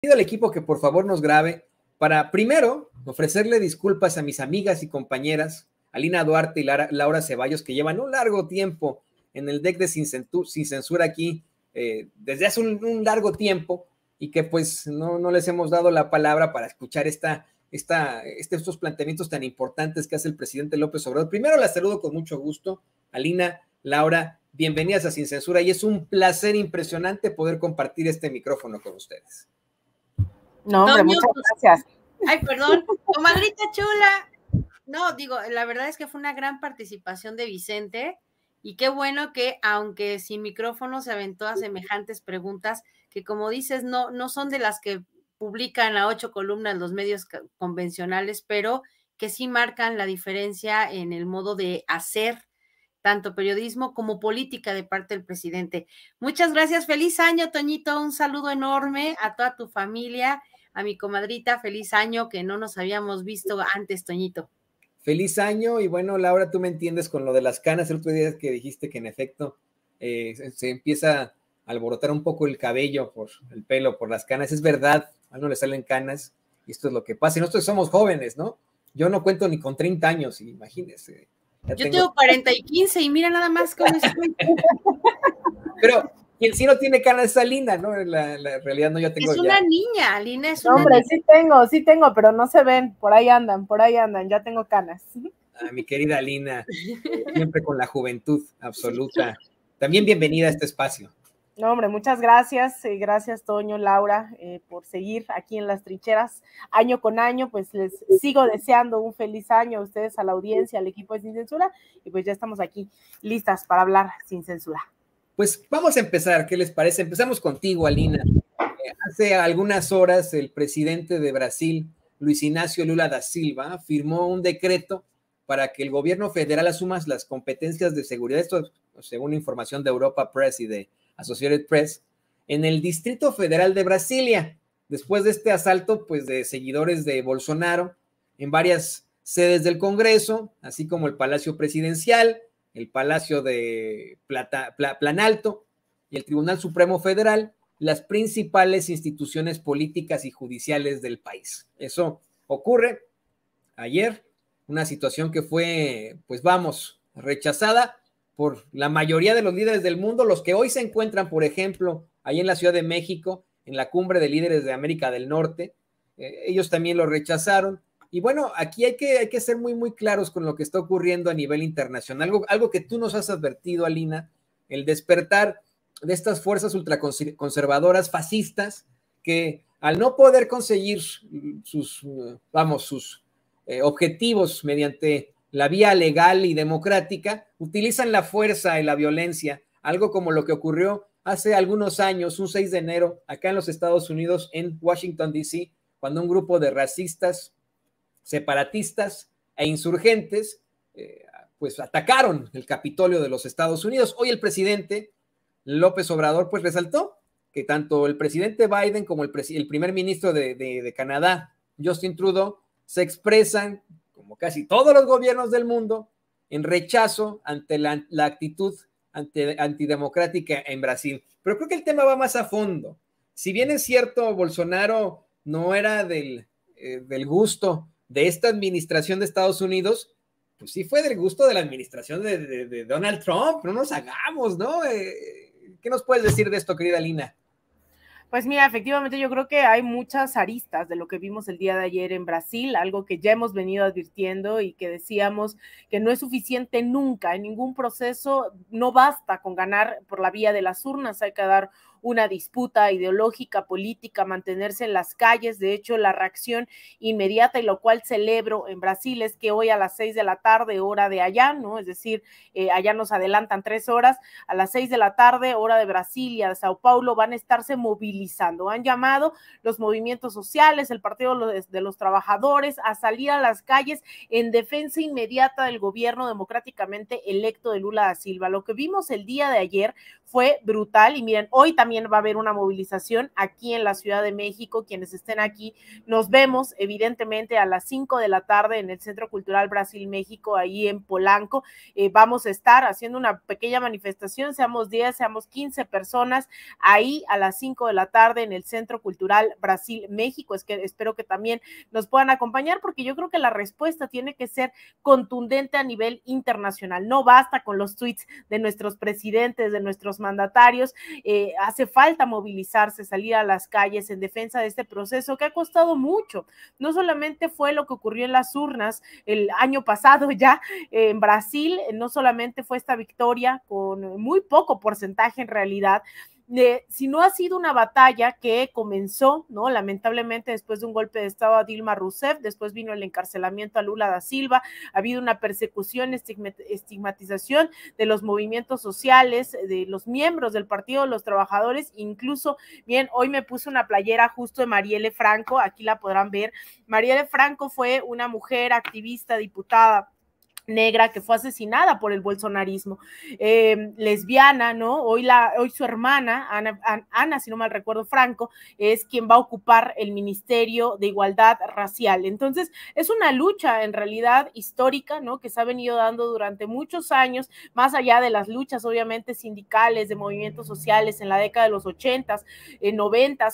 pido al equipo que por favor nos grabe para primero ofrecerle disculpas a mis amigas y compañeras, Alina Duarte y Laura Ceballos, que llevan un largo tiempo en el deck de Sin, Censura aquí, eh, desde hace un, largo tiempo, y que pues no, no, les hemos dado la palabra para escuchar esta, esta, este, estos planteamientos tan importantes que hace el presidente López Obrador. Primero las saludo con mucho gusto, Alina, Laura, bienvenidas a Sin Censura, y es un placer impresionante poder compartir este micrófono con ustedes. No, muchas gracias. Ay, perdón, comadrita chula. No, digo, la verdad es que fue una gran participación de Vicente y qué bueno que aunque sin micrófono se aventó a semejantes preguntas que como dices no no son de las que publican a ocho columnas los medios convencionales, pero que sí marcan la diferencia en el modo de hacer tanto periodismo como política de parte del presidente. Muchas gracias, feliz año, Toñito, un saludo enorme a toda tu familia a mi comadrita. Feliz año que no nos habíamos visto antes, Toñito. Feliz año y bueno, Laura, tú me entiendes con lo de las canas el otro día que dijiste que en efecto eh, se, empieza a alborotar un poco el cabello por el pelo, por las canas. Es verdad, a uno le salen canas y esto es lo que pasa. Y nosotros somos jóvenes, ¿no? Yo no cuento ni con 30 años, imagínese. Yo tengo... tengo... y 15 y mira nada más cómo estoy. Pero si sí no tiene canas esa Alina, ¿no? En la, realidad no, yo tengo. Es una niña, Alina es hombre, sí tengo, sí tengo, pero no se ven, por ahí andan, por ahí andan, ya tengo canas. Ah, mi querida Alina, siempre con la juventud absoluta. También bienvenida a este espacio. No, hombre, muchas gracias. Eh, gracias, Toño, Laura, eh, por seguir aquí en las trincheras año con año. Pues les sigo deseando un feliz año a ustedes, a la audiencia, al equipo de Sin Censura. Y pues ya estamos aquí listas para hablar sin censura. Pues vamos a empezar, ¿qué les parece? Empezamos contigo, Alina. Eh, hace algunas horas el presidente de Brasil, Luis Ignacio Lula da Silva, firmó un decreto para que el gobierno federal asuma las competencias de seguridad, esto según información de Europa Press y de Associated Press, en el Distrito Federal de Brasilia, después de este asalto pues, de seguidores de Bolsonaro en varias sedes del Congreso, así como el Palacio Presidencial, el Palacio de Planalto y el Tribunal Supremo Federal las principales instituciones políticas y judiciales del país. Eso ocurre ayer, una situación que fue, pues vamos, rechazada por la mayoría de los líderes del mundo, los que hoy se encuentran, por ejemplo, ahí en la Ciudad de México, en la cumbre de líderes de América del Norte. Eh, ellos también lo rechazaron. Y bueno, aquí hay que, hay que ser muy, muy claros con lo que está ocurriendo a nivel internacional. Algo, que tú nos has advertido, Alina, el despertar de estas fuerzas ultraconservadoras fascistas que al no poder conseguir sus, vamos, sus eh, objetivos mediante la vía legal y democrática, utilizan la fuerza y la violencia, algo como lo que ocurrió hace algunos años, un 6 de enero, acá en los Estados Unidos, en Washington, D.C., cuando un grupo de racistas separatistas e insurgentes, eh, pues atacaron el Capitolio de los Estados Unidos. Hoy el presidente López Obrador pues resaltó que tanto el presidente Biden como el, primer ministro de, Canadá, Justin Trudeau, se expresan, como casi todos los gobiernos del mundo, en rechazo ante la, actitud antidemocrática en Brasil. Pero creo que el tema va más a fondo. Si bien es cierto, Bolsonaro no era del eh, gusto de esta administración de Estados Unidos, pues sí fue del gusto de la administración de, Donald Trump, no nos hagamos, ¿no? Eh, ¿Qué nos puedes decir de esto, querida Lina? Pues mira, efectivamente yo creo que hay muchas aristas de lo que vimos el día de ayer en Brasil, algo que ya hemos venido advirtiendo y que decíamos que no es suficiente nunca, en ningún proceso no basta con ganar por la vía de las urnas, hay que dar una disputa ideológica, política, mantenerse en las calles. De hecho, la reacción inmediata y lo cual celebro en Brasil es que hoy a las seis de la tarde, hora de allá, ¿no? Es decir, eh, allá nos adelantan tres horas, a las seis de la tarde, hora de Brasil y a Sao Paulo, van a estarse movilizando. Han llamado los movimientos sociales, el Partido de los Trabajadores, a salir a las calles en defensa inmediata del gobierno democráticamente electo de Lula da Silva. Lo que vimos el día de ayer fue brutal y miren, hoy también también va a haber una movilización aquí en la Ciudad de México. Quienes estén aquí, nos vemos evidentemente a las 5 de la tarde en el Centro Cultural Brasil México, ahí en Polanco. Eh, vamos a estar haciendo una pequeña manifestación, seamos 10, seamos 15 personas, ahí a las 5 de la tarde en el Centro Cultural Brasil México. Es que espero que también nos puedan acompañar porque yo creo que la respuesta tiene que ser contundente a nivel internacional. No basta con los tweets de nuestros presidentes, de nuestros mandatarios. Eh, hace falta movilizarse, salir a las calles en defensa de este proceso que ha costado mucho. No solamente fue lo que ocurrió en las urnas el año pasado ya en Brasil, no solamente fue esta victoria con muy poco porcentaje en realidad si no ha sido una batalla que comenzó, ¿no? Lamentablemente después de un golpe de Estado a Dilma Rousseff, después vino el encarcelamiento a Lula da Silva, ha habido una persecución, estigmatización de los movimientos sociales, de los miembros del Partido de los Trabajadores, incluso, bien, hoy me puse una playera justo de Marielle Franco, aquí la podrán ver. Marielle Franco fue una mujer activista, diputada negra que fue asesinada por el bolsonarismo, eh, lesbiana, ¿no? Hoy, la, hoy su hermana, Ana, si no mal recuerdo, Franco, es quien va a ocupar el Ministerio de Igualdad Racial. Entonces, es una lucha en realidad histórica, ¿no? Que se ha venido dando durante muchos años, más allá de las luchas, obviamente, sindicales, de movimientos sociales en la década de los ochentas, en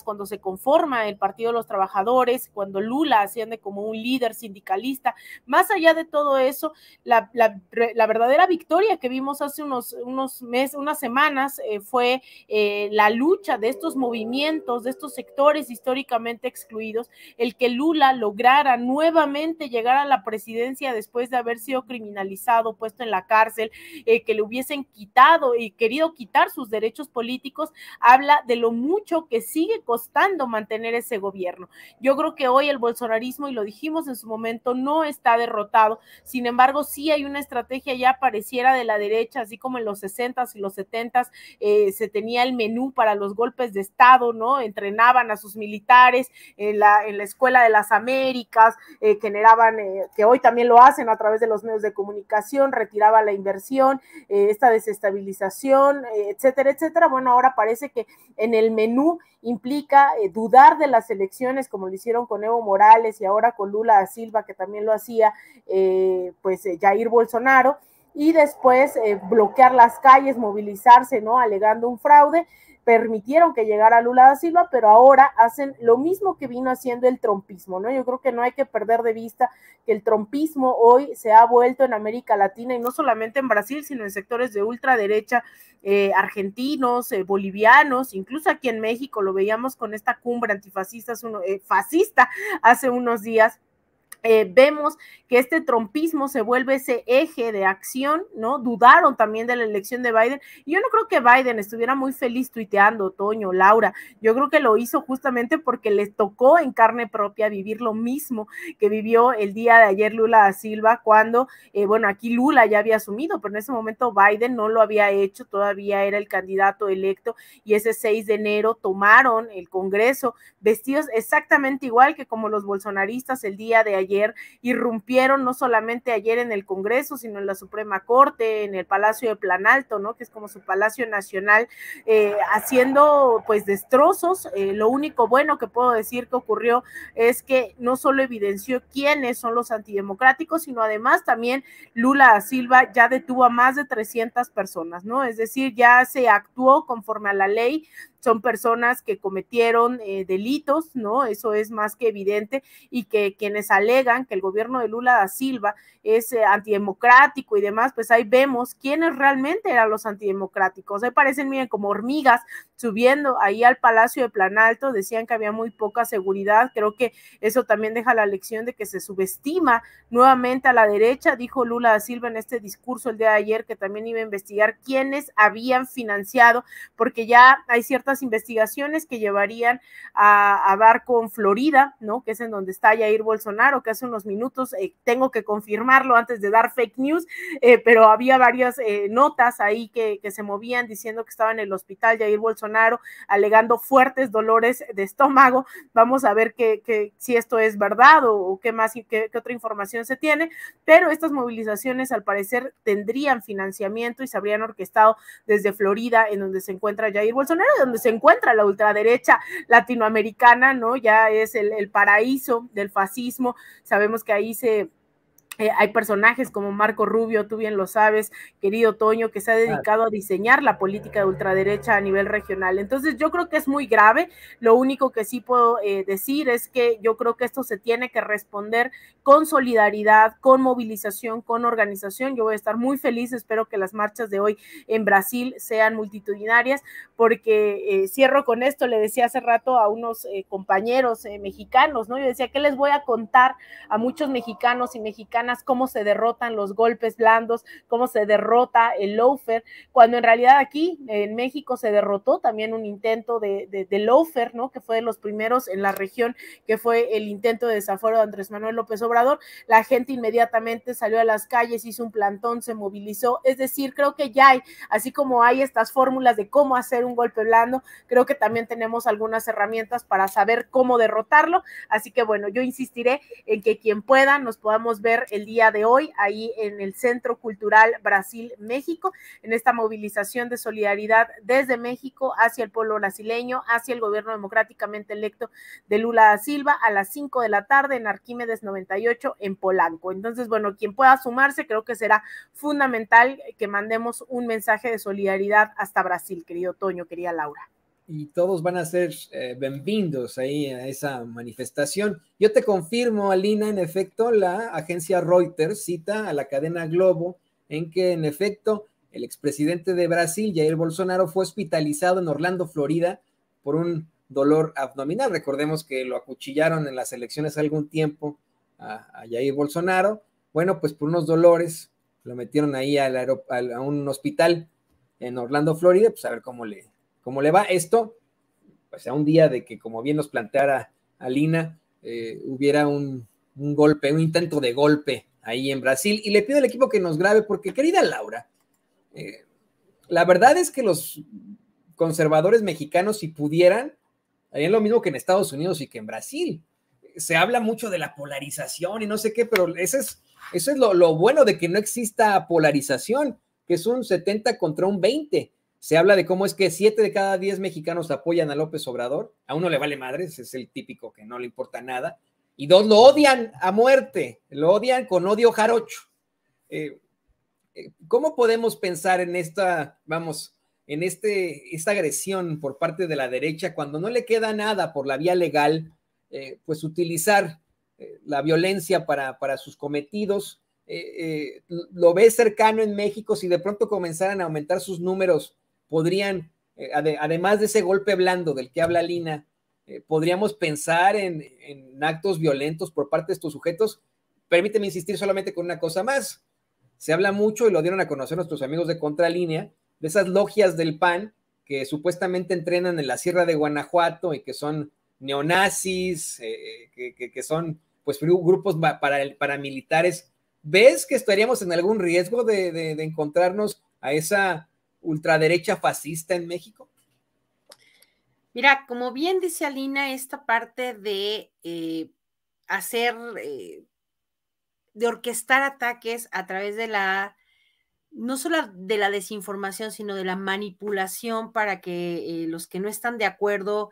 cuando se conforma el Partido de los Trabajadores, cuando Lula asciende como un líder sindicalista, más allá de todo eso, la, la, verdadera victoria que vimos hace unos, unos meses, unas semanas, eh, fue eh, la lucha de estos movimientos, de estos sectores históricamente excluidos, el que Lula lograra nuevamente llegar a la presidencia después de haber sido criminalizado, puesto en la cárcel, eh, que le hubiesen quitado y querido quitar sus derechos políticos, habla de lo mucho que sigue costando mantener ese gobierno. Yo creo que hoy el bolsonarismo, y lo dijimos en su momento, no está derrotado, sin embargo, sí hay una estrategia ya pareciera de la derecha, así como en los 60s y los 70s eh, se tenía el menú para los golpes de Estado, ¿no? Entrenaban a sus militares en la, Escuela de las Américas, eh, generaban, eh, que hoy también lo hacen a través de los medios de comunicación, retiraba la inversión, esta desestabilización, etcétera, etcétera. Bueno, ahora parece que en el menú implica eh, dudar de las elecciones, como lo hicieron con Evo Morales y ahora con Lula da Silva, que también lo hacía, eh, pues eh, Jair Bolsonaro, y después bloquear las calles, movilizarse, ¿no? Alegando un fraude permitieron que llegara Lula da Silva, pero ahora hacen lo mismo que vino haciendo el trompismo, ¿no? Yo creo que no hay que perder de vista que el trompismo hoy se ha vuelto en América Latina y no solamente en Brasil, sino en sectores de ultraderecha, eh, argentinos, eh, bolivianos, incluso aquí en México lo veíamos con esta cumbre antifascista, eh, fascista hace unos días eh, vemos que este trompismo se vuelve ese eje de acción, ¿no? Dudaron también de la elección de Biden. yo no creo que Biden estuviera muy feliz tuiteando, Toño, Laura. Yo creo que lo hizo justamente porque les tocó en carne propia vivir lo mismo que vivió el día de ayer Lula da Silva, cuando, eh, bueno, aquí Lula ya había asumido, pero en ese momento Biden no lo había hecho, todavía era el candidato electo y ese 6 de enero tomaron el Congreso vestidos exactamente igual que como los bolsonaristas el día de ayer ayer irrumpieron no solamente ayer en el Congreso, sino en la Suprema Corte, en el Palacio de Planalto, ¿no? Que es como su Palacio Nacional, eh, haciendo pues destrozos. Eh, lo único bueno que puedo decir que ocurrió es que no solo evidenció quiénes son los antidemocráticos, sino además también Lula Silva ya detuvo a más de 300 personas, ¿no? Es decir, ya se actuó conforme a la ley son personas que cometieron eh, delitos, ¿no? Eso es más que evidente y que quienes alegan que el gobierno de Lula da Silva es eh, antidemocrático y demás, pues ahí vemos quiénes realmente eran los antidemocráticos. Ahí parecen, miren, como hormigas subiendo ahí al Palacio de Planalto, decían que había muy poca seguridad, creo que eso también deja la lección de que se subestima nuevamente a la derecha, dijo Lula da Silva en este discurso el día de ayer que también iba a investigar quiénes habían financiado, porque ya hay ciertas investigaciones que llevarían a, a dar con Florida, ¿no? Que es en donde está Jair Bolsonaro, que hace unos minutos, eh, tengo que confirmarlo antes de dar fake news, eh, pero había varias eh, notas ahí que, que se movían diciendo que estaba en el hospital Jair Bolsonaro Bolsonaro alegando fuertes dolores de estómago. Vamos a ver que, si esto es verdad o, qué más y qué, otra información se tiene, pero estas movilizaciones al parecer tendrían financiamiento y se habrían orquestado desde Florida, en donde se encuentra Jair Bolsonaro, donde se encuentra la ultraderecha latinoamericana, ¿no? Ya es el paraíso del fascismo. Sabemos que ahí se eh, hay personajes como Marco Rubio, tú bien lo sabes, querido Toño, que se ha dedicado a diseñar la política de ultraderecha a nivel regional. Entonces yo creo que es muy grave. Lo único que sí puedo eh, decir es que yo creo que esto se tiene que responder con solidaridad, con movilización, con organización. Yo voy a estar muy feliz, espero que las marchas de hoy en Brasil sean multitudinarias, porque eh, cierro con esto, le decía hace rato a unos compañeros mexicanos, ¿no? Yo decía, ¿qué les voy a contar a muchos mexicanos y mexicanas? cómo se derrotan los golpes blandos, cómo se derrota el loafer, cuando en realidad aquí en México se derrotó también un intento de, de, loafer, ¿no? Que fue de los primeros en la región, que fue el intento de desafuero de Andrés Manuel López Obrador. La gente inmediatamente salió a las calles, hizo un plantón, se movilizó. Es decir, creo que ya hay, así como hay estas fórmulas de cómo hacer un golpe blando, creo que también tenemos algunas herramientas para saber cómo derrotarlo. Así que bueno, yo insistiré en que quien pueda nos podamos ver el día de hoy ahí en el Centro Cultural Brasil México, en esta movilización de solidaridad desde México hacia el pueblo brasileño, hacia el gobierno democráticamente electo de Lula da Silva a las 5 de la tarde en Arquímedes 98 en Polanco. Entonces, bueno, quien pueda sumarse, creo que será fundamental que mandemos un mensaje de solidaridad hasta Brasil, querido Toño, querida Laura y todos van a ser eh, bienvenidos ahí a esa manifestación. Yo te confirmo, Alina, en efecto, la agencia Reuters cita a la cadena Globo en que, en efecto, el expresidente de Brasil, Jair Bolsonaro, fue hospitalizado en Orlando, Florida, por un dolor abdominal. Recordemos que lo acuchillaron en las elecciones algún tiempo a, Jair Bolsonaro. Bueno, pues por unos dolores lo metieron ahí al a un hospital en Orlando, Florida, pues a ver cómo le, cómo le va esto, pues a un día de que, como bien nos planteara Alina, eh, hubiera un, golpe, un intento de golpe ahí en Brasil. Y le pido al equipo que nos grabe, porque querida Laura, eh, la verdad es que los conservadores mexicanos, si pudieran, harían lo mismo que en Estados Unidos y que en Brasil. Se habla mucho de la polarización y no sé qué, pero ese es, eso es lo, lo bueno de que no exista polarización, que es un 70 contra un 20. Se habla de cómo es que siete de cada diez mexicanos apoyan a López Obrador. A uno le vale madres, es el típico que no le importa nada. Y dos lo odian a muerte, lo odian con odio jarocho. Eh, eh, ¿Cómo podemos pensar en esta, vamos, en este, esta agresión por parte de la derecha cuando no le queda nada por la vía legal, eh, pues utilizar la violencia para, sus cometidos? lo ve cercano en México, si de pronto comenzaran a aumentar sus números podrían, eh, además de ese golpe blando del que habla Lina, eh, podríamos pensar en, actos violentos por parte de estos sujetos. Permíteme insistir solamente con una cosa más. Se habla mucho y lo dieron a conocer nuestros amigos de Contralínea, de esas logias del PAN que supuestamente entrenan en la Sierra de Guanajuato y que son neonazis, eh, que, son pues grupos para, paramilitares. ¿Ves que estaríamos en algún riesgo de encontrarnos a esa ultraderecha fascista en México? Mira, como bien dice Alina, esta parte de eh, hacer, eh, de orquestar ataques a través de la, no solo de la desinformación, sino de la manipulación para que eh, los que no están de acuerdo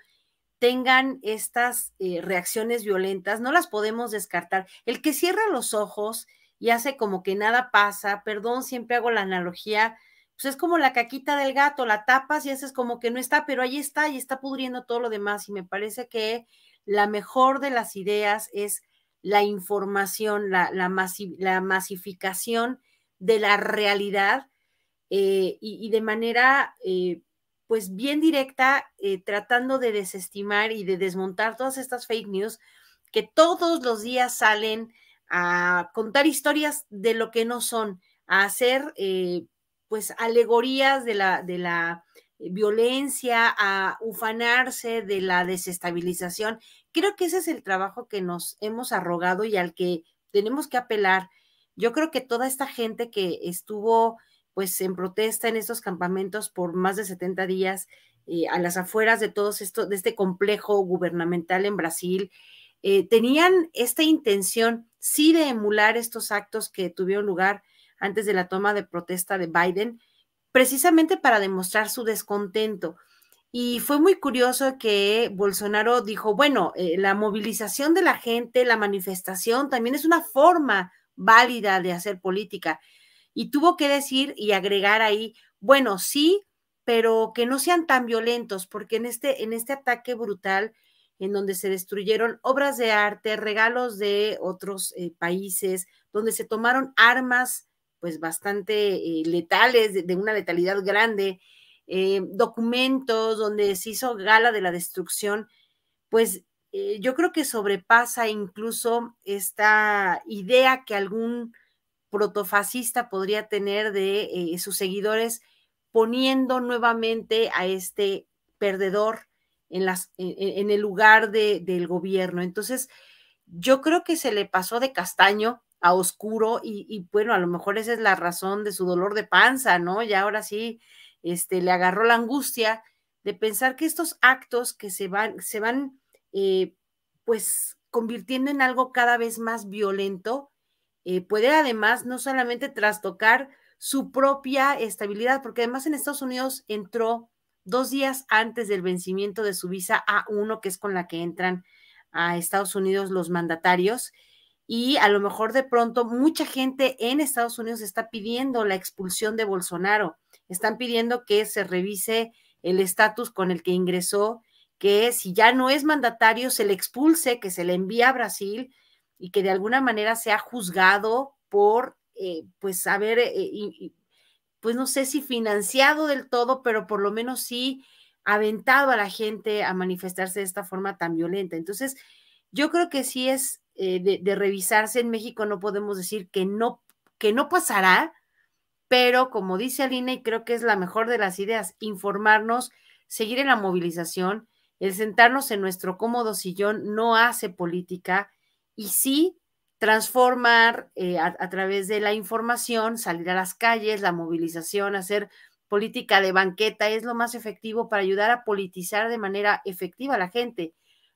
tengan estas reacciones violentas, no las podemos descartar. El que cierra los ojos y hace como que nada pasa, perdón, siempre hago la analogía pues es como la caquita del gato, la tapas y haces como que no está, pero ahí está y está pudriendo todo lo demás. Y me parece que la mejor de las ideas es la información, la, la, masificación de la realidad eh, y, de manera eh, pues bien directa, eh, tratando de desestimar y de desmontar todas estas fake news que todos los días salen a contar historias de lo que no son, a hacer pues alegorías de la, de la violencia, a ufanarse de la desestabilización. Creo que ese es el trabajo que nos hemos arrogado y al que tenemos que apelar. Yo creo que toda esta gente que estuvo pues en protesta en estos campamentos por más de 70 días eh, a las afueras de todos esto, de este complejo gubernamental en Brasil, eh, tenían esta intención sí de emular estos actos que tuvieron lugar antes de la toma de protesta de Biden, precisamente para demostrar su descontento. Y fue muy curioso que Bolsonaro dijo, bueno, eh, la movilización de la gente, la manifestación, también es una forma válida de hacer política. Y tuvo que decir y agregar ahí, bueno, sí, pero que no sean tan violentos, porque en este, en este ataque brutal, en donde se destruyeron obras de arte, regalos de otros eh, países, donde se tomaron armas pues bastante eh, letales, de, una letalidad grande, eh, documentos donde se hizo gala de la destrucción, pues eh, yo creo que sobrepasa incluso esta idea que algún protofascista podría tener de sus seguidores poniendo nuevamente a este perdedor en, las, el lugar del gobierno. Entonces, yo creo que se le pasó de castaño a oscuro y, bueno, a lo mejor esa es la razón de su dolor de panza, ¿no? Y ahora sí, este, le agarró la angustia de pensar que estos actos que se van, se van, eh, pues, convirtiendo en algo cada vez más violento, eh, puede además no solamente trastocar su propia estabilidad, porque además en Estados Unidos entró dos días antes del vencimiento de su visa A1, que es con la que entran a Estados Unidos los mandatarios, y a lo mejor de pronto mucha gente en Estados Unidos está pidiendo la expulsión de Bolsonaro, están pidiendo que se revise el estatus con el que ingresó, que si ya no es mandatario se le expulse, que se le envíe a Brasil y que de alguna manera sea juzgado por, eh, pues, haber, eh, pues no sé si financiado del todo, pero por lo menos sí aventado a la gente a manifestarse de esta forma tan violenta. Entonces, yo creo que sí es eh, de, revisarse en México, no podemos decir que no, que no pasará, pero como dice Alina, y creo que es la mejor de las ideas, informarnos, seguir en la movilización, el sentarnos en nuestro cómodo sillón no hace política y sí transformar eh, a través de la información, salir a las calles, la movilización, hacer política de banqueta es lo más efectivo para ayudar a politizar de manera efectiva a la gente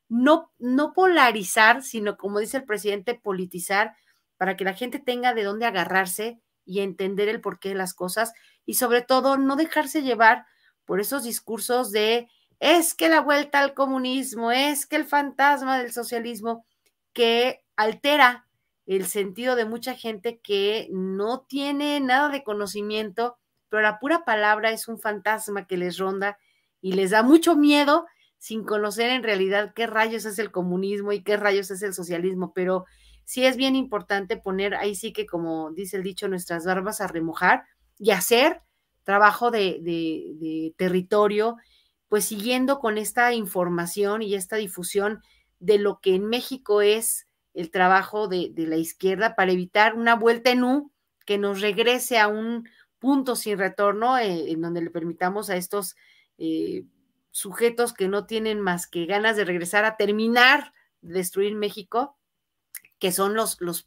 no, polarizar, sino como dice el presidente, politizar para que la gente tenga de dónde agarrarse y entender el porqué de las cosas y sobre todo no dejarse llevar por esos discursos de es que la vuelta al comunismo, es que el fantasma del socialismo que altera el sentido de mucha gente que no tiene nada de conocimiento, pero la pura palabra es un fantasma que les ronda y les da mucho miedo sin conocer en realidad qué rayos es el comunismo y qué rayos es el socialismo, pero sí es bien importante poner ahí sí que, como dice el dicho, nuestras barbas a remojar y hacer trabajo de, territorio, pues siguiendo con esta información y esta difusión de lo que en México es el trabajo de, la izquierda para evitar una vuelta en U que nos regrese a un punto sin retorno eh, en donde le permitamos a estos eh, sujetos que no tienen más que ganas de regresar a terminar de destruir México, que son los, los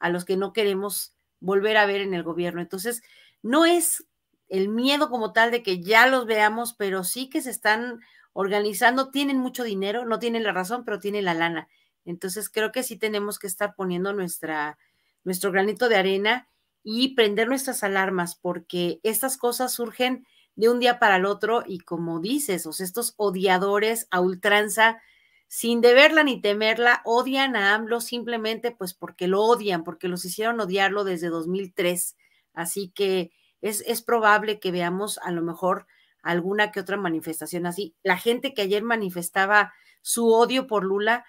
a los que no queremos volver a ver en el gobierno. Entonces, no es el miedo como tal de que ya los veamos, pero sí que se están organizando, tienen mucho dinero, no tienen la razón, pero tienen la lana. Entonces, creo que sí tenemos que estar poniendo nuestra, nuestro granito de arena y prender nuestras alarmas, porque estas cosas surgen de un día para el otro y como dices, o sea, estos odiadores a ultranza, sin deberla ni temerla, odian a AMLO simplemente pues porque lo odian, porque los hicieron odiarlo desde 2003. Así que es, es probable que veamos a lo mejor alguna que otra manifestación así. La gente que ayer manifestaba su odio por Lula,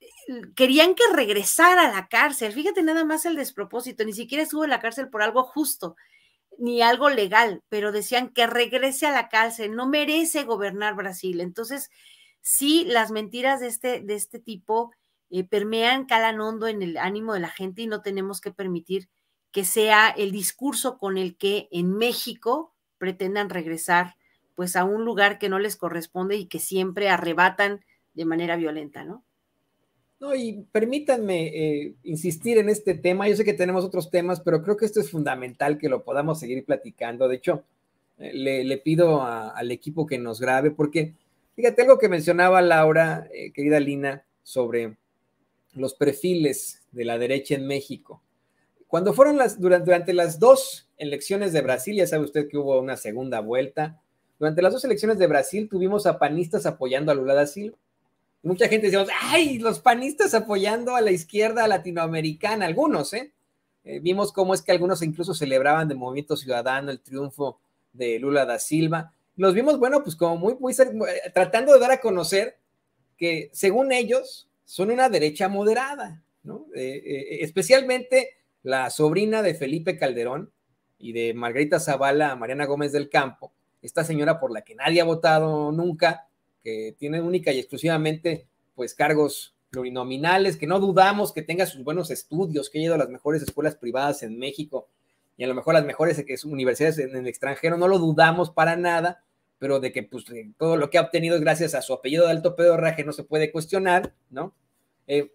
eh, querían que regresara a la cárcel. Fíjate nada más el despropósito, ni siquiera estuvo en la cárcel por algo justo ni algo legal, pero decían que regrese a la cárcel, no merece gobernar Brasil. Entonces, sí, las mentiras de este, de este tipo eh, permean, cada hondo en el ánimo de la gente y no tenemos que permitir que sea el discurso con el que en México pretendan regresar pues a un lugar que no les corresponde y que siempre arrebatan de manera violenta, ¿no? No, y permítanme eh, insistir en este tema. Yo sé que tenemos otros temas, pero creo que esto es fundamental que lo podamos seguir platicando. De hecho, eh, le, pido al equipo que nos grabe, porque fíjate algo que mencionaba Laura, eh, querida Lina, sobre los perfiles de la derecha en México. Cuando fueron las, durante, durante las dos elecciones de Brasil, ya sabe usted que hubo una segunda vuelta, durante las dos elecciones de Brasil tuvimos a panistas apoyando a Lula da Silva mucha gente decía, ay, los panistas apoyando a la izquierda latinoamericana, algunos, ¿eh? ¿eh? vimos cómo es que algunos incluso celebraban de Movimiento Ciudadano el triunfo de Lula da Silva. Los vimos, bueno, pues como muy, muy eh, tratando de dar a conocer que según ellos son una derecha moderada, ¿no? Eh, especialmente la sobrina de Felipe Calderón y de Margarita Zavala, Mariana Gómez del Campo, esta señora por la que nadie ha votado nunca, que tiene única y exclusivamente pues cargos plurinominales, que no dudamos que tenga sus buenos estudios, que haya ido a las mejores escuelas privadas en México y a lo mejor las mejores eh, universidades en el extranjero, no lo dudamos para nada, pero de que pues, eh, todo lo que ha obtenido gracias a su apellido de alto pedorraje no se puede cuestionar, ¿no? Eh,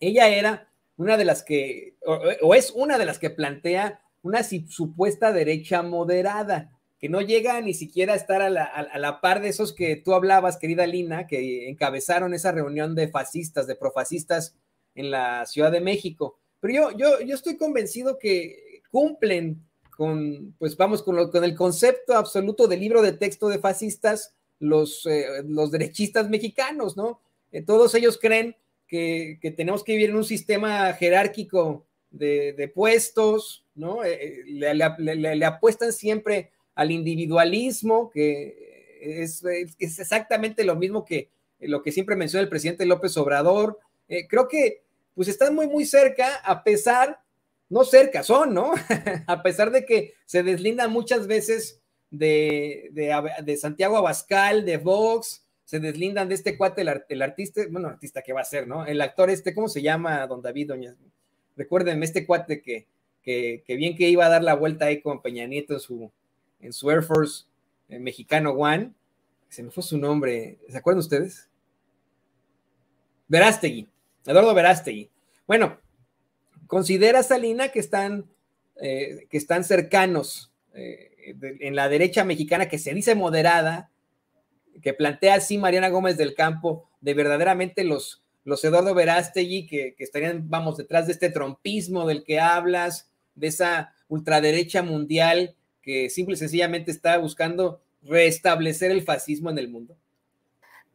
ella era una de las que, o, es una de las que plantea una supuesta derecha moderada que no llega ni siquiera a estar a la, par de esos que tú hablabas, querida Lina, que encabezaron esa reunión de fascistas, de profascistas en la Ciudad de México. Pero yo, yo, yo estoy convencido que cumplen con, pues vamos, con, con el concepto absoluto del libro de texto de fascistas, los, eh, los derechistas mexicanos, ¿no? Eh, todos ellos creen que, tenemos que vivir en un sistema jerárquico de, puestos, ¿no? Eh, le apuestan siempre al individualismo, que es, exactamente lo mismo que lo que siempre menciona el presidente López Obrador. Eh, creo que pues están muy, muy cerca, a pesar, no cerca, son, ¿no? a pesar de que se deslindan muchas veces de, de, Santiago Abascal, de Vox, se deslindan de este cuate, el, artista, bueno, artista que va a ser, ¿no? El actor este, ¿cómo se llama, don David Doña? Recuérdenme, este cuate que, que, que bien que iba a dar la vuelta ahí con Peña Nieto su, en su Air Force mexicano One. Se me fue su nombre, ¿se acuerdan ustedes? Verástegui, Eduardo Verástegui. Bueno, considera Salina que están, eh, que están cercanos eh, en la derecha mexicana que se dice moderada, que plantea así Mariana Gómez del Campo, de verdaderamente los, los Eduardo Verástegui que, que estarían, vamos, detrás de este trompismo del que hablas, de esa ultraderecha mundial que simple y sencillamente está buscando restablecer el fascismo en el mundo?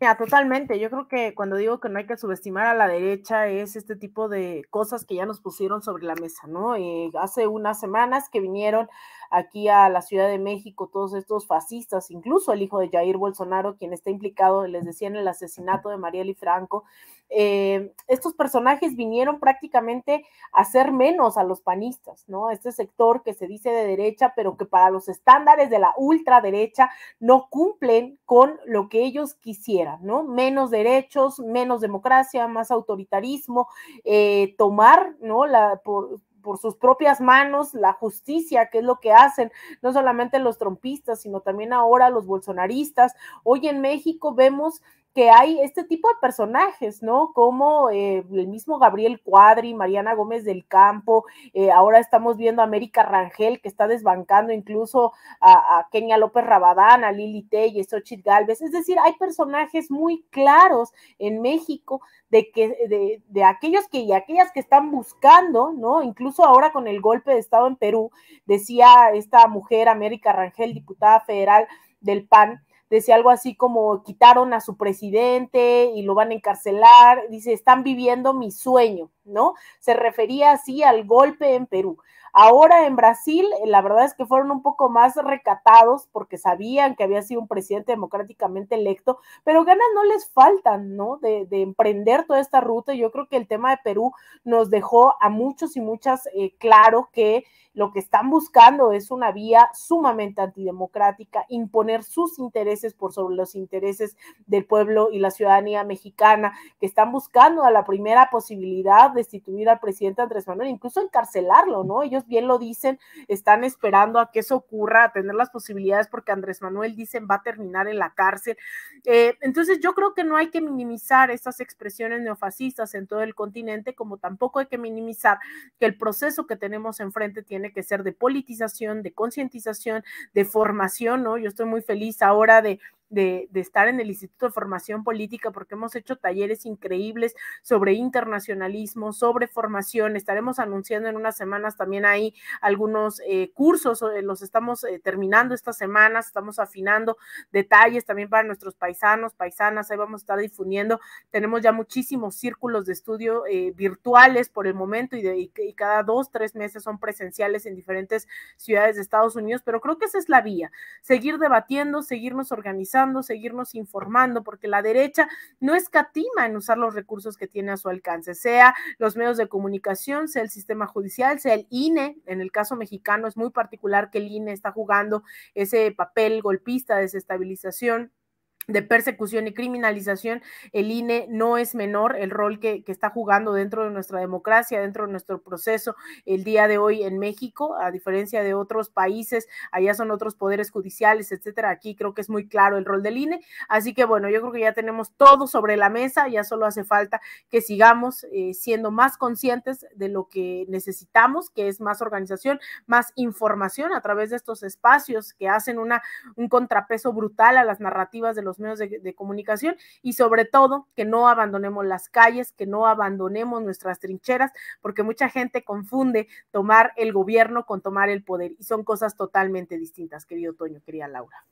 Mira, totalmente. Yo creo que cuando digo que no hay que subestimar a la derecha es este tipo de cosas que ya nos pusieron sobre la mesa, ¿no? y eh, hace unas semanas que vinieron aquí a la Ciudad de México, todos estos fascistas, incluso el hijo de Jair Bolsonaro, quien está implicado, les decía, en el asesinato de Marieli Franco. Eh, estos personajes vinieron prácticamente a hacer menos a los panistas, ¿no? Este sector que se dice de derecha, pero que para los estándares de la ultraderecha no cumplen con lo que ellos quisieran, ¿no? Menos derechos, menos democracia, más autoritarismo, eh, tomar, ¿no? La, por, por sus propias manos la justicia, que es lo que hacen no solamente los trompistas, sino también ahora los bolsonaristas. Hoy en México vemos que hay este tipo de personajes, ¿no? Como eh, el mismo Gabriel Cuadri, Mariana Gómez del Campo, eh, ahora estamos viendo a América Rangel, que está desbancando incluso a, Kenia López Rabadán, a Lili Telles, Xochitl Galvez, es decir, hay personajes muy claros en México de que de, de aquellos que y aquellas que están buscando, ¿no? Incluso ahora con el golpe de Estado en Perú, decía esta mujer, América Rangel, diputada federal del PAN, decía algo así como quitaron a su presidente y lo van a encarcelar, dice, están viviendo mi sueño, ¿no? Se refería así al golpe en Perú. Ahora en Brasil, eh, la verdad es que fueron un poco más recatados porque sabían que había sido un presidente democráticamente electo, pero ganas no les faltan, ¿no? De, emprender toda esta ruta. Yo creo que el tema de Perú nos dejó a muchos y muchas eh, claro que lo que están buscando es una vía sumamente antidemocrática, imponer sus intereses por sobre los intereses del pueblo y la ciudadanía mexicana, que están buscando a la primera posibilidad destituir al presidente Andrés Manuel, incluso encarcelarlo, ¿no? Ellos bien lo dicen, están esperando a que eso ocurra, a tener las posibilidades, porque Andrés Manuel dicen va a terminar en la cárcel. Eh, entonces yo creo que no hay que minimizar estas expresiones neofascistas en todo el continente, como tampoco hay que minimizar que el proceso que tenemos enfrente tiene que ser de politización, de concientización, de formación, ¿no? Yo estoy muy feliz ahora de de, estar en el Instituto de Formación Política porque hemos hecho talleres increíbles sobre internacionalismo, sobre formación. Estaremos anunciando en unas semanas también ahí algunos eh, cursos, eh, los estamos eh, terminando estas semanas, estamos afinando detalles también para nuestros paisanos, paisanas, ahí vamos a estar difundiendo. Tenemos ya muchísimos círculos de estudio virtuales por el momento y, y cada dos, tres meses son presenciales en diferentes ciudades de Estados Unidos, pero creo que esa es la vía, seguir debatiendo, seguirnos organizando seguirnos informando, porque la derecha no escatima en usar los recursos que tiene a su alcance, sea los medios de comunicación, sea el sistema judicial, sea el INE. En el caso mexicano es muy particular que el INE está jugando ese papel golpista, de desestabilización de persecución y criminalización, el INE no es menor el rol que, está jugando dentro de nuestra democracia, dentro de nuestro proceso el día de hoy en México, a diferencia de otros países, allá son otros poderes judiciales, etcétera. Aquí creo que es muy claro el rol del INE. Así que bueno, yo creo que ya tenemos todo sobre la mesa, ya solo hace falta que sigamos eh, siendo más conscientes de lo que necesitamos, que es más organización, más información a través de estos espacios que hacen una, un contrapeso brutal a las narrativas de los los medios de, comunicación y sobre todo que no abandonemos las calles, que no abandonemos nuestras trincheras, porque mucha gente confunde tomar el gobierno con tomar el poder y son cosas totalmente distintas, querido Toño, querida Laura.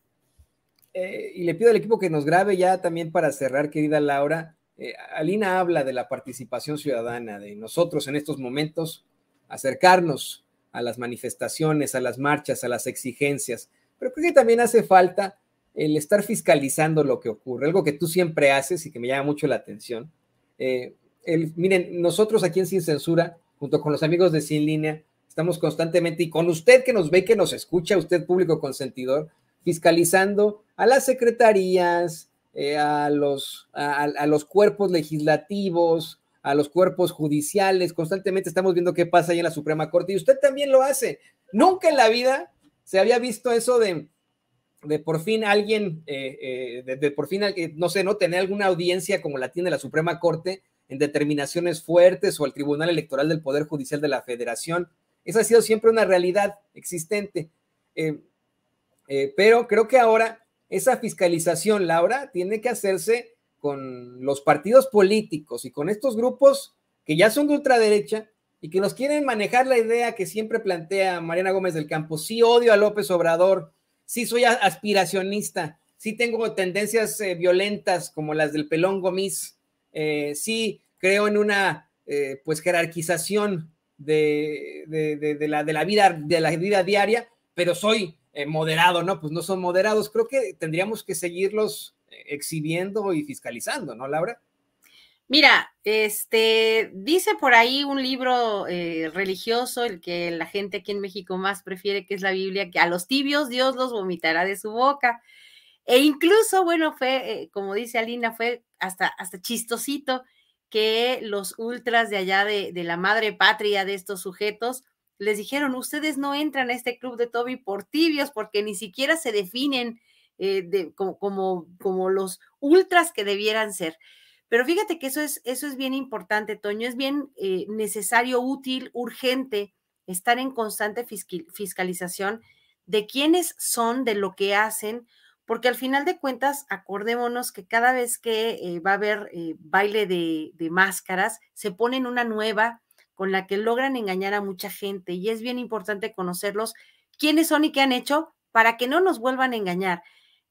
Eh, y le pido al equipo que nos grabe ya también para cerrar, querida Laura. Eh, Alina habla de la participación ciudadana, de nosotros en estos momentos acercarnos a las manifestaciones, a las marchas, a las exigencias, pero creo que también hace falta el estar fiscalizando lo que ocurre, algo que tú siempre haces y que me llama mucho la atención. Eh, el, miren, nosotros aquí en Sin Censura, junto con los amigos de Sin Línea, estamos constantemente, y con usted que nos ve, que nos escucha, usted público consentidor, fiscalizando a las secretarías, eh, a, los, a, a los cuerpos legislativos, a los cuerpos judiciales, constantemente estamos viendo qué pasa ahí en la Suprema Corte, y usted también lo hace. Nunca en la vida se había visto eso de de por fin alguien, eh, eh, de, por fin, eh, no sé, ¿no? Tener alguna audiencia como la tiene la Suprema Corte en determinaciones fuertes o el Tribunal Electoral del Poder Judicial de la Federación. Esa ha sido siempre una realidad existente. pero creo que ahora esa fiscalización, Laura, tiene que hacerse con los partidos políticos y con estos grupos que ya son de ultraderecha y que nos quieren manejar la idea que siempre plantea Mariana Gómez del Campo. Sí odio a López Obrador, sí soy aspiracionista, sí tengo tendencias eh, violentas como las del pelón Gomis, eh, sí creo en una eh, pues jerarquización de, de, la, de, la vida, de la vida diaria, pero soy moderado, ¿no? Pues no son moderados. Creo que tendríamos que seguirlos exhibiendo y fiscalizando, ¿no, Laura? Mira, este dice por ahí un libro eh, religioso, el que la gente aquí en México más prefiere, que es la Biblia, que a los tibios Dios los vomitará de su boca. E incluso, bueno, fue, eh, como dice Alina, fue hasta, hasta chistosito que los ultras de allá de, la madre patria de estos sujetos les dijeron, ustedes no entran a este club de Toby por tibios porque ni siquiera se definen eh, como, como, los ultras que debieran ser. Pero fíjate que eso es, eso es bien importante, Toño, es bien eh, necesario, útil, urgente estar en constante fiscalización de quiénes son, de lo que hacen, porque al final de cuentas, acordémonos que cada vez que eh, va a haber eh, baile de, de máscaras, se ponen una nueva con la que logran engañar a mucha gente y es bien importante conocerlos quiénes son y qué han hecho para que no nos vuelvan a engañar.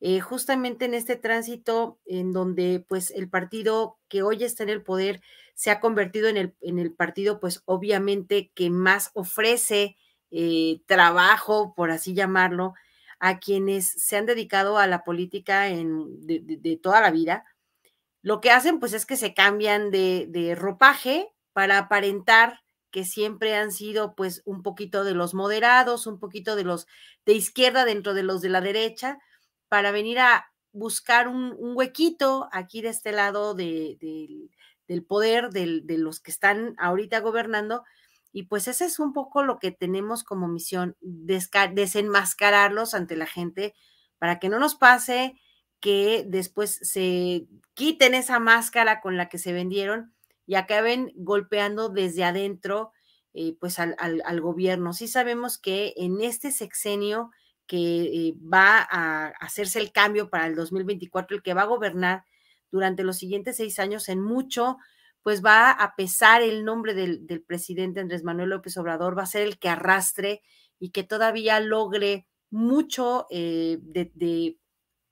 Eh, justamente en este tránsito en donde pues el partido que hoy está en el poder se ha convertido en el, partido pues obviamente que más ofrece eh, trabajo, por así llamarlo, a quienes se han dedicado a la política de, toda la vida. Lo que hacen pues es que se cambian de, de ropaje para aparentar que siempre han sido pues un poquito de los moderados, un poquito de los de izquierda dentro de los de la derecha, para venir a buscar un, huequito aquí de este lado del poder de, los que están ahorita gobernando. Y pues ese es un poco lo que tenemos como misión, desenmascararlos ante la gente para que no nos pase que después se quiten esa máscara con la que se vendieron y acaben golpeando desde adentro eh, pues al, al, gobierno. Sí sabemos que en este sexenio que eh, va a hacerse el cambio para el 2024, el que va a gobernar durante los siguientes seis años en mucho, pues va a pesar el nombre del, presidente Andrés Manuel López Obrador, va a ser el que arrastre y que todavía logre mucho eh, de,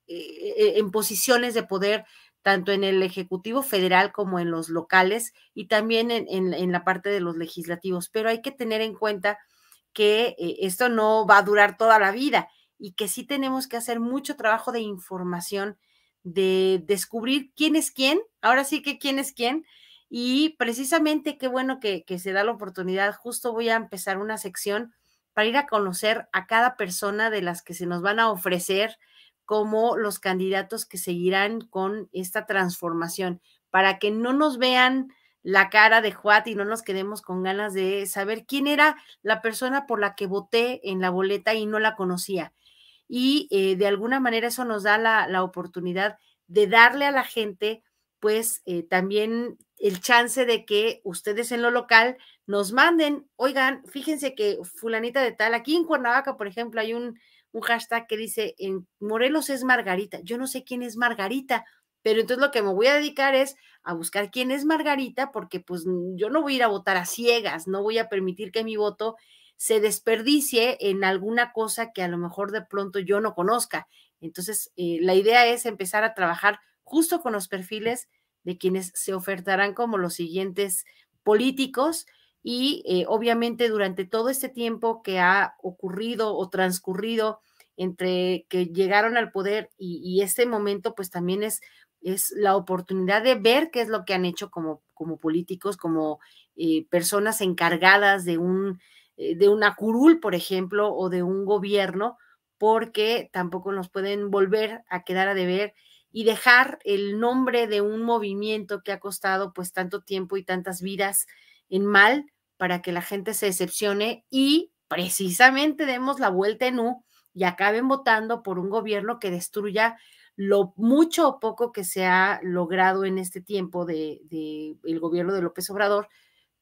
eh, en posiciones de poder, tanto en el Ejecutivo Federal como en los locales y también en, en, en la parte de los legislativos. Pero hay que tener en cuenta que eh, esto no va a durar toda la vida y que sí tenemos que hacer mucho trabajo de información, de descubrir quién es quién, ahora sí que quién es quién, y precisamente qué bueno que se da la oportunidad, justo voy a empezar una sección para ir a conocer a cada persona de las que se nos van a ofrecer como los candidatos que seguirán con esta transformación, para que no nos vean la cara de Juat y no nos quedemos con ganas de saber quién era la persona por la que voté en la boleta y no la conocía. Y eh, de alguna manera eso nos da la, oportunidad de darle a la gente, pues eh, también el chance de que ustedes en lo local nos manden, oigan, fíjense que fulanita de tal, aquí en Cuernavaca, por ejemplo, hay un, un hashtag que dice, en Morelos es Margarita. Yo no sé quién es Margarita, pero entonces lo que me voy a dedicar es a buscar quién es Margarita, porque pues yo no voy a ir a votar a ciegas, no voy a permitir que mi voto se desperdicie en alguna cosa que a lo mejor de pronto yo no conozca. Entonces, eh, la idea es empezar a trabajar justo con los perfiles de quienes se ofertarán como los siguientes políticos y eh, obviamente durante todo este tiempo que ha ocurrido o transcurrido entre que llegaron al poder y, y este momento, pues también es es la oportunidad de ver qué es lo que han hecho como, como políticos, como eh, personas encargadas de un eh, de una curul, por ejemplo, o de un gobierno, porque tampoco nos pueden volver a quedar a deber y dejar el nombre de un movimiento que ha costado pues tanto tiempo y tantas vidas en mal para que la gente se decepcione y precisamente demos la vuelta en U y acaben votando por un gobierno que destruya lo mucho o poco que se ha logrado en este tiempo del de, el gobierno de López Obrador,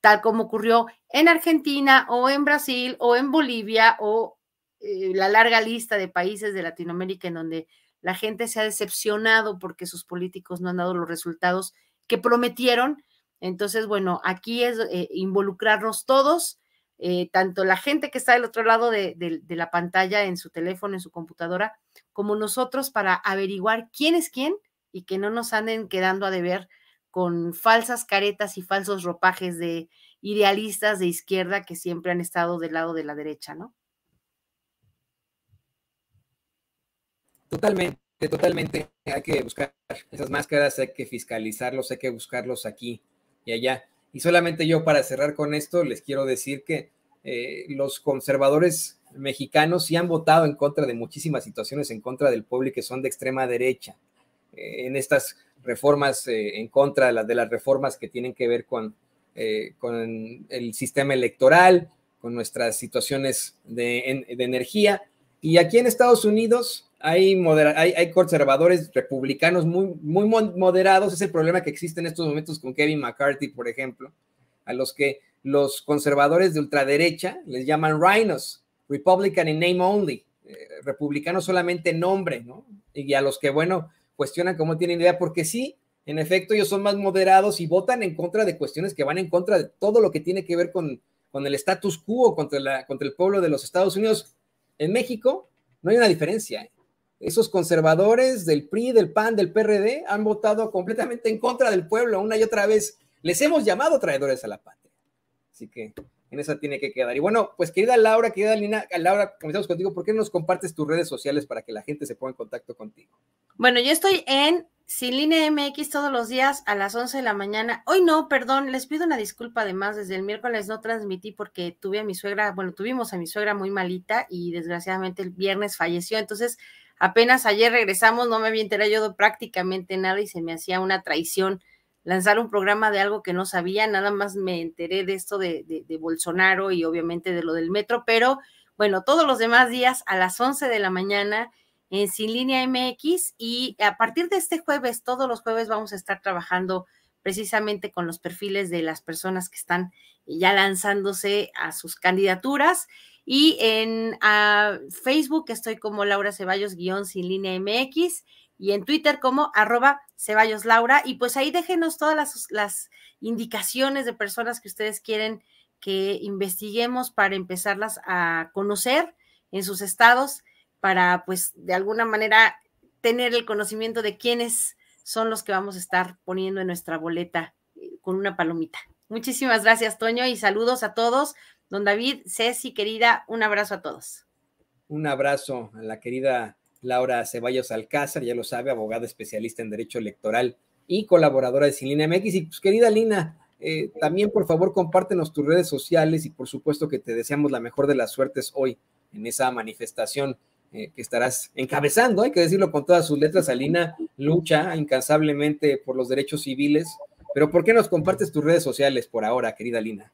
tal como ocurrió en Argentina o en Brasil o en Bolivia o eh, la larga lista de países de Latinoamérica en donde la gente se ha decepcionado porque sus políticos no han dado los resultados que prometieron. Entonces, bueno, aquí es eh, involucrarnos todos eh, tanto la gente que está del otro lado de, de, la pantalla, en su teléfono, en su computadora, como nosotros para averiguar quién es quién y que no nos anden quedando a deber con falsas caretas y falsos ropajes de idealistas de izquierda que siempre han estado del lado de la derecha, ¿no? Totalmente, totalmente. Hay que buscar esas máscaras, hay que fiscalizarlos, hay que buscarlos aquí y allá. Y solamente yo para cerrar con esto les quiero decir que eh, los conservadores mexicanos sí han votado en contra de muchísimas situaciones en contra del pueblo y que son de extrema derecha. Eh, en estas reformas eh, en contra de, de las reformas que tienen que ver con, con el sistema electoral, con nuestras situaciones de, energía. Y aquí en Estados Unidos, hay, hay, hay, conservadores republicanos muy, muy moderados. Es el problema que existe en estos momentos con Kevin McCarthy, por ejemplo, a los que los conservadores de ultraderecha les llaman rhinos, Republican in name only, eh, republicanos solamente en nombre, ¿no? Y a los que, bueno, cuestionan cómo tienen idea, porque sí, en efecto, ellos son más moderados y votan en contra de cuestiones que van en contra de todo lo que tiene que ver con, con el status quo, contra, la, contra el pueblo de los Estados Unidos. En México no hay una diferencia, ¿eh? esos conservadores del PRI, del PAN, del PRD han votado completamente en contra del pueblo una y otra vez. Les hemos llamado traidores a la patria. Así que en esa tiene que quedar. Y bueno, pues querida Laura, querida Lina, Laura, comenzamos contigo. ¿Por qué no nos compartes tus redes sociales para que la gente se ponga en contacto contigo? Bueno, yo estoy en Sin MX todos los días a las 11 de la mañana. Hoy no, perdón, les pido una disculpa además. Desde el miércoles no transmití porque tuve a mi suegra, bueno, tuvimos a mi suegra muy malita y desgraciadamente el viernes falleció. Entonces, Apenas ayer regresamos, no me había enterado yo de prácticamente nada y se me hacía una traición lanzar un programa de algo que no sabía, nada más me enteré de esto de, Bolsonaro y obviamente de lo del metro, pero bueno, todos los demás días a las 11 de la mañana en Sin Línea MX y a partir de este jueves, todos los jueves vamos a estar trabajando precisamente con los perfiles de las personas que están ya lanzándose a sus candidaturas. Y en ah, Facebook estoy como Laura Ceballos guión sin línea MX y en Twitter como arroba Ceballos Laura. Y pues ahí déjenos todas las, las indicaciones de personas que ustedes quieren que investiguemos para empezarlas a conocer en sus estados, para pues de alguna manera tener el conocimiento de quiénes son los que vamos a estar poniendo en nuestra boleta eh, con una palomita. Muchísimas gracias, Toño, y saludos a todos. Don David, Ceci, querida, un abrazo a todos. Un abrazo a la querida Laura Ceballos Alcázar, ya lo sabe, abogada especialista en Derecho Electoral y colaboradora de Sin Línea MX. Y pues, querida Lina, eh, también por favor compártenos tus redes sociales y por supuesto que te deseamos la mejor de las suertes hoy en esa manifestación eh, que estarás encabezando, hay que decirlo con todas sus letras, Alina lucha incansablemente por los derechos civiles, pero ¿por qué nos compartes tus redes sociales por ahora, querida Lina?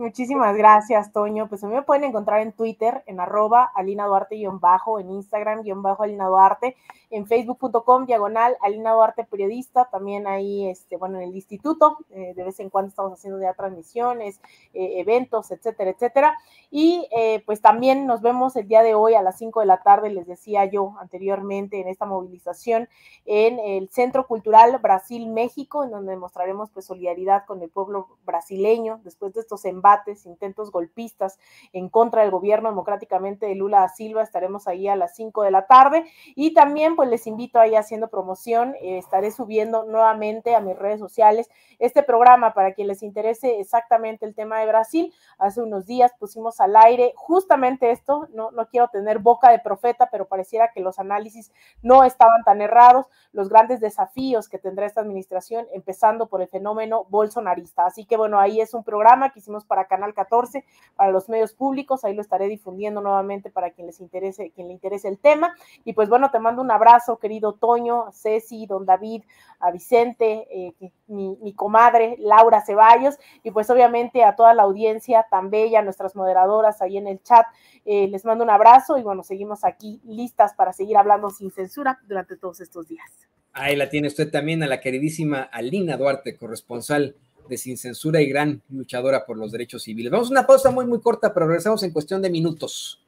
Muchísimas gracias, Toño. Pues a mí me pueden encontrar en Twitter, en arroba Alina Duarte-bajo, en Instagram-Alina Duarte. bajo, en facebook.com diagonal Alina Duarte Periodista, también ahí, este, bueno, en el instituto, eh, de vez en cuando estamos haciendo ya transmisiones, eh, eventos, etcétera, etcétera. Y eh, pues también nos vemos el día de hoy a las 5 de la tarde, les decía yo anteriormente, en esta movilización en el Centro Cultural Brasil-México, en donde mostraremos pues solidaridad con el pueblo brasileño después de estos embates, intentos golpistas en contra del gobierno democráticamente de Lula da Silva. Estaremos ahí a las 5 de la tarde. Y también pues, les invito ahí haciendo promoción. Eh, estaré subiendo nuevamente a mis redes sociales este programa para quien les interese exactamente el tema de Brasil. Hace unos días pusimos al aire justamente esto. No, no quiero tener boca de profeta, pero pareciera que los análisis no estaban tan errados. Los grandes desafíos que tendrá esta administración, empezando por el fenómeno bolsonarista. Así que bueno, ahí es un programa que hicimos para Canal 14, para los medios públicos. Ahí lo estaré difundiendo nuevamente para quien les interese, quien le interese el tema. Y pues bueno, te mando un abrazo abrazo, querido Toño, a Ceci, don David, a Vicente, eh, mi, comadre Laura Ceballos, y pues obviamente a toda la audiencia tan bella, nuestras moderadoras ahí en el chat, eh, les mando un abrazo y bueno, seguimos aquí listas para seguir hablando sin censura durante todos estos días. Ahí la tiene usted también a la queridísima Alina Duarte, corresponsal de Sin Censura y gran luchadora por los derechos civiles. Vamos a una pausa muy, muy corta, pero regresamos en cuestión de minutos.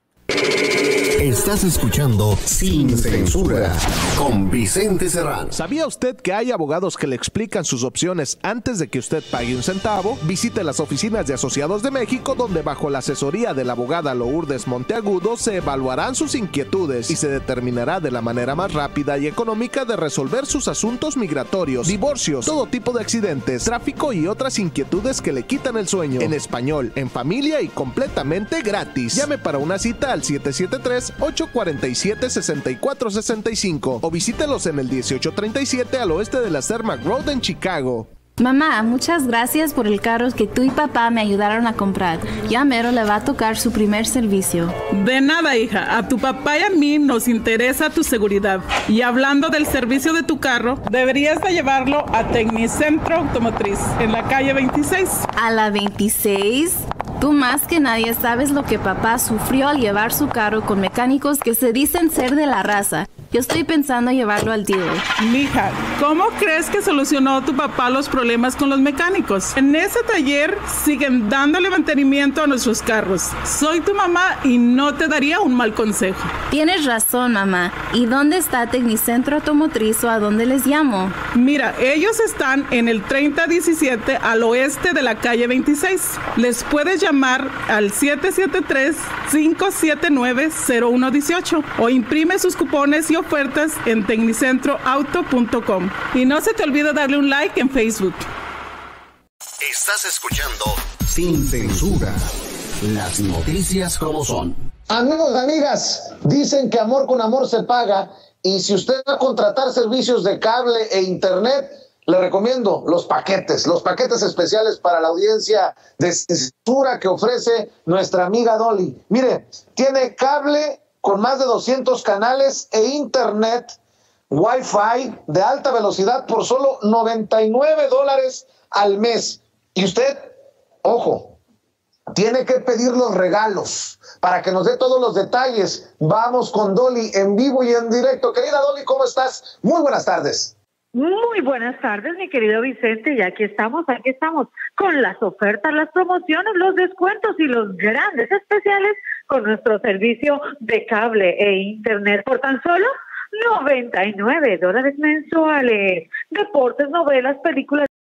Estás escuchando Sin Censura con Vicente Serrano. ¿Sabía usted que hay abogados que le explican sus opciones antes de que usted pague un centavo? Visite las oficinas de Asociados de México donde bajo la asesoría de la abogada Lourdes Monteagudo se evaluarán sus inquietudes y se determinará de la manera más rápida y económica de resolver sus asuntos migratorios, divorcios, todo tipo de accidentes, tráfico y otras inquietudes que le quitan el sueño. En español, en familia y completamente gratis. Llame para una cita al 773-847-6465 o visítelos en el 1837 al oeste de la Serma Road en Chicago. Mamá, muchas gracias por el carro que tú y papá me ayudaron a comprar. Ya mero le va a tocar su primer servicio. De nada, hija. A tu papá y a mí nos interesa tu seguridad. Y hablando del servicio de tu carro, deberías de llevarlo a Tecnicentro Automotriz, en la calle 26. ¿A la 26? Tú más que nadie sabes lo que papá sufrió al llevar su carro con mecánicos que se dicen ser de la raza yo estoy pensando llevarlo al tío. Mija, ¿cómo crees que solucionó tu papá los problemas con los mecánicos? En ese taller siguen dándole mantenimiento a nuestros carros. Soy tu mamá y no te daría un mal consejo. Tienes razón, mamá. ¿Y dónde está Tecnicentro Automotriz o a dónde les llamo? Mira, ellos están en el 3017 al oeste de la calle 26. Les puedes llamar al 773 579 0118 o imprime sus cupones y puertas en tecnicentroauto.com. Y no se te olvide darle un like en Facebook. Estás escuchando Sin Censura. Las noticias como son. Amigos, amigas, dicen que amor con amor se paga y si usted va a contratar servicios de cable e internet, le recomiendo los paquetes, los paquetes especiales para la audiencia de censura que ofrece nuestra amiga Dolly. Mire, tiene cable con más de 200 canales e internet Wi-Fi de alta velocidad por solo 99 dólares al mes. Y usted, ojo, tiene que pedir los regalos para que nos dé todos los detalles. Vamos con Dolly en vivo y en directo. Querida Dolly, ¿cómo estás? Muy buenas tardes. Muy buenas tardes, mi querido Vicente, y aquí estamos, aquí estamos, con las ofertas, las promociones, los descuentos y los grandes especiales con nuestro servicio de cable e internet por tan solo 99 dólares mensuales. Deportes, novelas, películas.